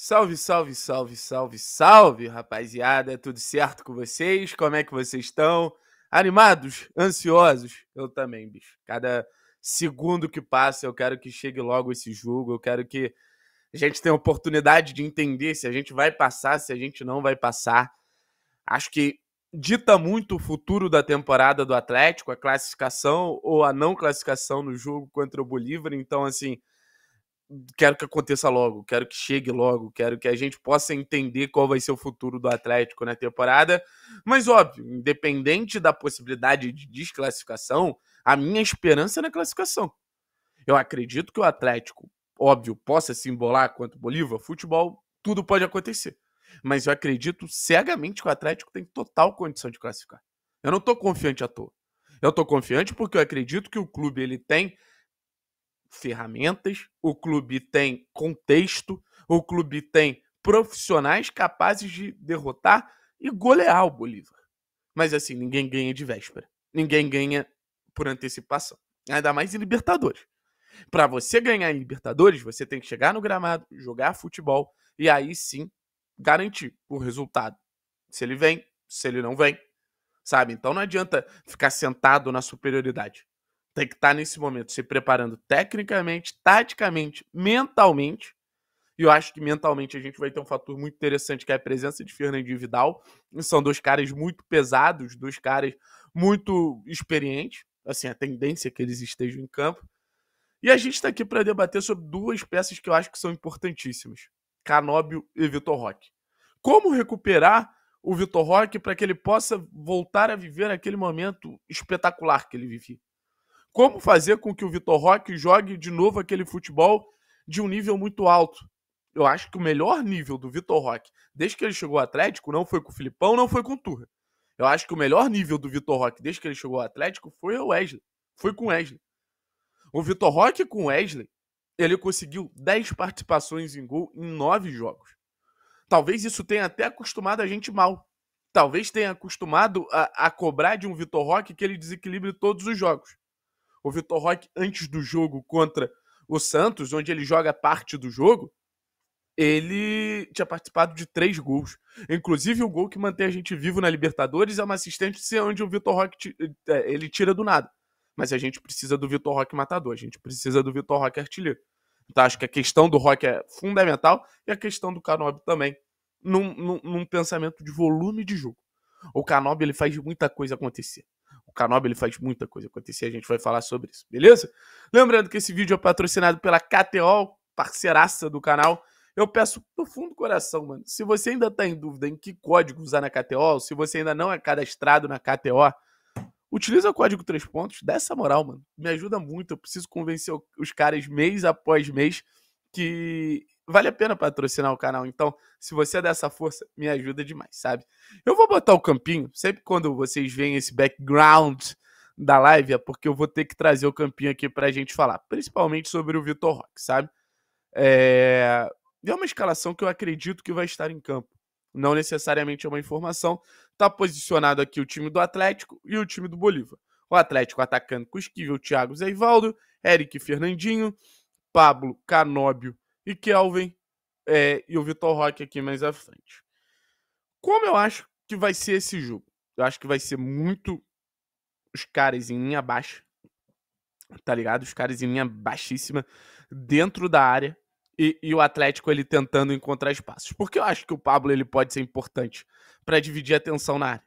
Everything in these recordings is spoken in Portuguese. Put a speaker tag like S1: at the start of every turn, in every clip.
S1: Salve, salve, salve, salve, salve, rapaziada. Tudo certo com vocês? Como é que vocês estão? Animados? Ansiosos? Eu também, bicho. Cada segundo que passa, eu quero que chegue logo esse jogo. Eu quero que a gente tenha a oportunidade de entender se a gente vai passar, se a gente não vai passar. Acho que dita muito o futuro da temporada do Atlético, a classificação ou a não classificação no jogo contra o Bolívar. Então, assim, quero que aconteça logo, quero que chegue logo, quero que a gente possa entender qual vai ser o futuro do Atlético na temporada. Mas óbvio, independente da possibilidade de desclassificação, a minha esperança é na classificação. Eu acredito que o Atlético, óbvio, possa se embolar quanto o Bolívar, futebol, tudo pode acontecer. Mas eu acredito cegamente que o Atlético tem total condição de classificar. Eu não estou confiante à toa. Eu estou confiante porque eu acredito que o clube ele tem ferramentas, o clube tem contexto, o clube tem profissionais capazes de derrotar e golear o Bolívar. Mas assim, ninguém ganha de véspera. Ninguém ganha por antecipação. Ainda mais em Libertadores. Para você ganhar em Libertadores, você tem que chegar no gramado, jogar futebol e aí sim garantir o resultado. Se ele vem, se ele não vem. Sabe? Então não adianta ficar sentado na superioridade tem que estar tá nesse momento se preparando tecnicamente, taticamente, mentalmente. E eu acho que mentalmente a gente vai ter um fator muito interessante que é a presença de Fernandinho e Vidal. São dois caras muito pesados, dois caras muito experientes. Assim, a tendência é que eles estejam em campo. E a gente está aqui para debater sobre duas peças que eu acho que são importantíssimas: Canóbio e Vitor Roque. Como recuperar o Vitor Roque para que ele possa voltar a viver aquele momento espetacular que ele vivia? Como fazer com que o Vitor Roque jogue de novo aquele futebol de um nível muito alto? Eu acho que o melhor nível do Vitor Roque, desde que ele chegou ao Atlético, não foi com o Filipão, não foi com o Turra. Eu acho que o melhor nível do Vitor Roque, desde que ele chegou ao Atlético, foi o Wesley. Foi com o Wesley. O Vitor Roque com o Wesley, ele conseguiu 10 participações em gol em 9 jogos. Talvez isso tenha até acostumado a gente mal. Talvez tenha acostumado a, a cobrar de um Vitor Roque que ele desequilibre todos os jogos o Vitor Roque antes do jogo contra o Santos, onde ele joga parte do jogo, ele tinha participado de três gols. Inclusive o gol que mantém a gente vivo na Libertadores é uma assistência é onde o Vitor Roque é, ele tira do nada. Mas a gente precisa do Vitor Roque matador, a gente precisa do Vitor Roque artilheiro. Então acho que a questão do Roque é fundamental e a questão do Canobi também, num, num, num pensamento de volume de jogo. O Canobi ele faz muita coisa acontecer. O Canob ele faz muita coisa acontecer, a gente vai falar sobre isso, beleza? Lembrando que esse vídeo é patrocinado pela KTO, parceiraça do canal. Eu peço do fundo do coração, mano, se você ainda tá em dúvida em que código usar na KTO, se você ainda não é cadastrado na KTO, utiliza o código 3 pontos, dá essa moral, mano. Me ajuda muito, eu preciso convencer os caras mês após mês que vale a pena patrocinar o canal. Então, se você é dessa força, me ajuda demais, sabe? Eu vou botar o campinho, sempre quando vocês veem esse background da live, é porque eu vou ter que trazer o campinho aqui pra gente falar, principalmente sobre o Vitor Roque, sabe? É... é uma escalação que eu acredito que vai estar em campo. Não necessariamente é uma informação. Tá posicionado aqui o time do Atlético e o time do Bolívar. O Atlético atacando com o Esquivel, Thiago Zeivaldo, Eric Fernandinho, Pablo Canóbio e Kelvin é, e o Vitor Roque aqui mais à frente. Como eu acho que vai ser esse jogo? Eu acho que vai ser muito os caras em linha baixa, tá ligado? Os caras em linha baixíssima dentro da área e, e o Atlético ele tentando encontrar espaços. Porque eu acho que o Pablo ele pode ser importante para dividir a atenção na área.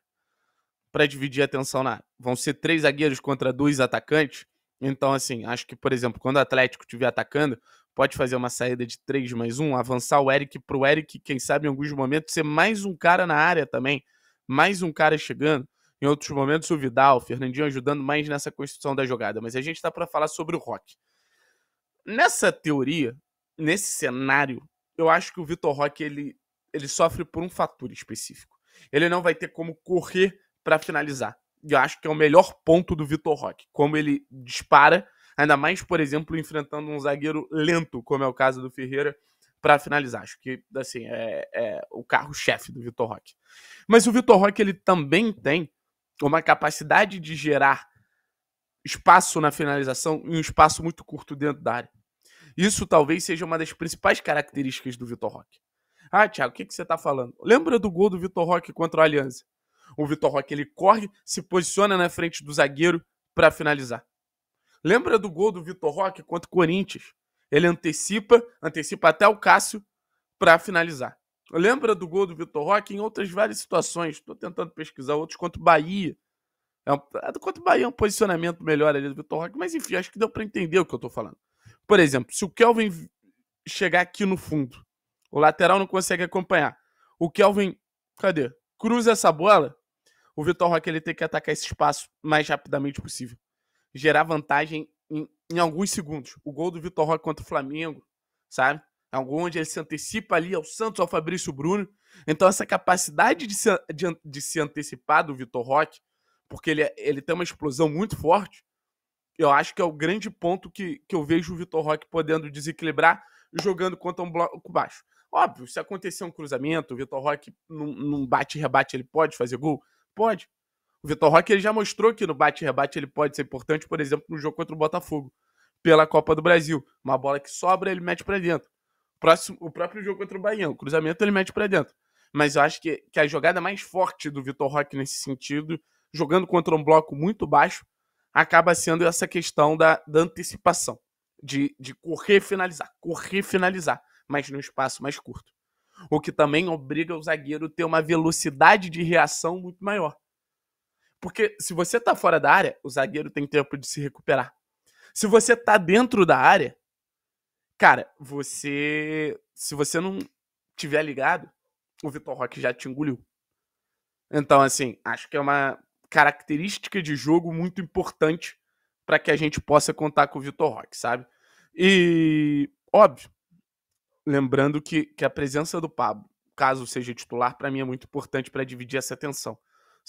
S1: Para dividir a atenção na área. Vão ser três zagueiros contra dois atacantes. Então, assim, acho que, por exemplo, quando o Atlético estiver atacando, pode fazer uma saída de 3 mais 1, avançar o Eric para o Eric, quem sabe em alguns momentos, ser mais um cara na área também, mais um cara chegando. Em outros momentos, o Vidal, o Fernandinho ajudando mais nessa construção da jogada. Mas a gente está para falar sobre o Rock. Nessa teoria, nesse cenário, eu acho que o Vitor Rock ele, ele sofre por um fator específico. Ele não vai ter como correr para finalizar. E eu acho que é o melhor ponto do Vitor Rock, Como ele dispara Ainda mais, por exemplo, enfrentando um zagueiro lento, como é o caso do Ferreira, para finalizar. Acho que, assim, é, é o carro-chefe do Vitor Roque. Mas o Vitor Roque, ele também tem uma capacidade de gerar espaço na finalização em um espaço muito curto dentro da área. Isso talvez seja uma das principais características do Vitor Roque. Ah, Thiago, o que, que você está falando? Lembra do gol do Vitor Roque contra o Aliança? O Vitor Roque ele corre, se posiciona na frente do zagueiro para finalizar. Lembra do gol do Vitor Roque contra o Corinthians? Ele antecipa, antecipa até o Cássio para finalizar. Lembra do gol do Vitor Roque em outras várias situações. Estou tentando pesquisar outros contra o Bahia. É um, é, contra o Bahia é um posicionamento melhor ali do Vitor Roque, mas enfim, acho que deu para entender o que eu estou falando. Por exemplo, se o Kelvin chegar aqui no fundo, o lateral não consegue acompanhar. O Kelvin, cadê? Cruza essa bola, o Vitor Roque ele tem que atacar esse espaço mais rapidamente possível gerar vantagem em, em alguns segundos. O gol do Vitor Roque contra o Flamengo, sabe? É um gol onde ele se antecipa ali ao Santos, ao Fabrício Bruno. Então, essa capacidade de se, de, de se antecipar do Vitor Roque, porque ele, é, ele tem uma explosão muito forte, eu acho que é o grande ponto que, que eu vejo o Vitor Roque podendo desequilibrar jogando contra um bloco baixo. Óbvio, se acontecer um cruzamento, o Vitor Roque num, num bate-rebate, ele pode fazer gol? Pode. O Vitor Roque ele já mostrou que no bate-rebate ele pode ser importante, por exemplo, no jogo contra o Botafogo, pela Copa do Brasil. Uma bola que sobra, ele mete para dentro. Próximo, o próprio jogo contra o Bahia, o cruzamento ele mete para dentro. Mas eu acho que, que a jogada mais forte do Vitor Roque nesse sentido, jogando contra um bloco muito baixo, acaba sendo essa questão da, da antecipação, de, de correr e finalizar, correr e finalizar, mas num espaço mais curto. O que também obriga o zagueiro a ter uma velocidade de reação muito maior. Porque se você tá fora da área, o zagueiro tem tempo de se recuperar. Se você tá dentro da área, cara, você. Se você não tiver ligado, o Vitor Roque já te engoliu. Então, assim, acho que é uma característica de jogo muito importante para que a gente possa contar com o Vitor Roque, sabe? E, óbvio, lembrando que, que a presença do Pablo, caso seja titular, para mim é muito importante para dividir essa atenção.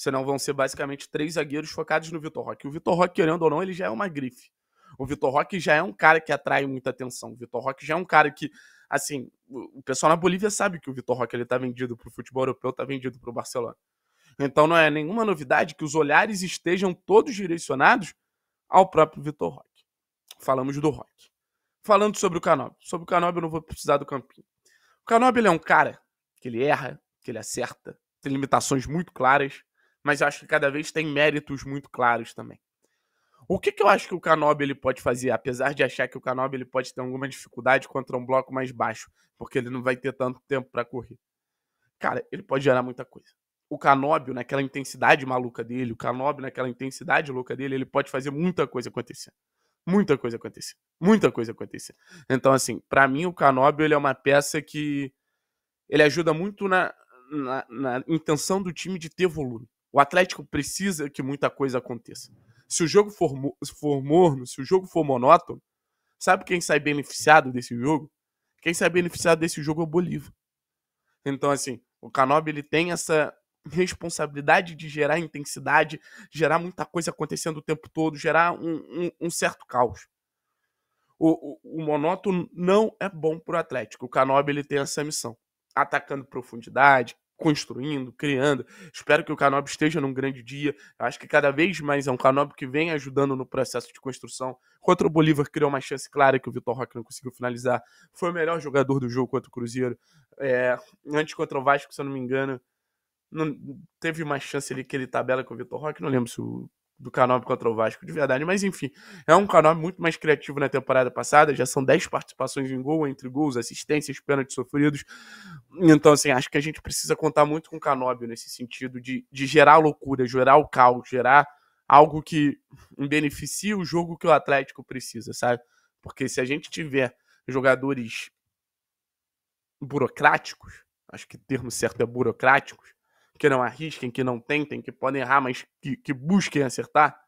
S1: Senão vão ser basicamente três zagueiros focados no Vitor Roque. O Vitor Roque, querendo ou não, ele já é uma grife. O Vitor Roque já é um cara que atrai muita atenção. O Vitor Roque já é um cara que, assim, o pessoal na Bolívia sabe que o Vitor Roque ele tá vendido pro futebol europeu, tá vendido pro Barcelona. Então não é nenhuma novidade que os olhares estejam todos direcionados ao próprio Vitor Roque. Falamos do Roque. Falando sobre o Canob. Sobre o Canob eu não vou precisar do campinho. O Canob ele é um cara que ele erra, que ele acerta, tem limitações muito claras, mas acho que cada vez tem méritos muito claros também. O que, que eu acho que o Canobi ele pode fazer, apesar de achar que o Canobi ele pode ter alguma dificuldade contra um bloco mais baixo, porque ele não vai ter tanto tempo para correr. Cara, ele pode gerar muita coisa. O Canóbio, naquela intensidade maluca dele, o Canóbio, naquela intensidade louca dele, ele pode fazer muita coisa acontecer. Muita coisa acontecer. Muita coisa acontecer. Então, assim, para mim, o Canóbio ele é uma peça que ele ajuda muito na, na, na intenção do time de ter volume. O Atlético precisa que muita coisa aconteça. Se o jogo for, for morno, se o jogo for monótono, sabe quem sai beneficiado desse jogo? Quem sai beneficiado desse jogo é o Bolívar. Então, assim, o Canobi ele tem essa responsabilidade de gerar intensidade, gerar muita coisa acontecendo o tempo todo, gerar um, um, um certo caos. O, o, o, monótono não é bom para o Atlético. O Canobi ele tem essa missão, atacando profundidade, construindo, criando. Espero que o Canob esteja num grande dia. Acho que cada vez mais é um Canob que vem ajudando no processo de construção. Contra o Bolívar criou uma chance clara que o Vitor Roque não conseguiu finalizar. Foi o melhor jogador do jogo contra o Cruzeiro. É, antes contra o Vasco, se eu não me engano, não, teve uma chance ali que ele tabela com o Vitor Roque. Não lembro se o do Canobi contra o Vasco, de verdade. Mas enfim, é um Canobi muito mais criativo na temporada passada. Já são 10 participações em gol, entre gols, assistências, pênaltis sofridos. Então, assim, acho que a gente precisa contar muito com o Canobi nesse sentido de, de gerar loucura, gerar o caos, gerar algo que beneficie o jogo que o Atlético precisa, sabe? Porque se a gente tiver jogadores burocráticos, acho que o termo certo é burocráticos, que não arrisquem, que não tentem, que podem errar, mas que, que busquem acertar,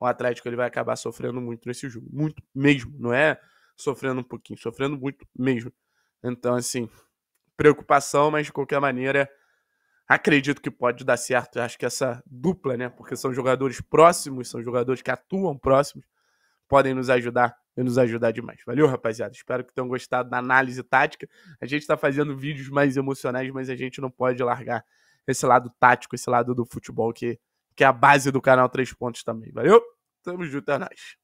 S1: o Atlético ele vai acabar sofrendo muito nesse jogo. Muito mesmo, não é sofrendo um pouquinho, sofrendo muito mesmo. Então, assim, preocupação, mas de qualquer maneira, acredito que pode dar certo. Eu acho que essa dupla, né? Porque são jogadores próximos, são jogadores que atuam próximos, podem nos ajudar e nos ajudar demais. Valeu, rapaziada. Espero que tenham gostado da análise tática. A gente está fazendo vídeos mais emocionais, mas a gente não pode largar esse lado tático, esse lado do futebol que, que é a base do canal Três Pontos também. Valeu? Tamo junto, é nóis.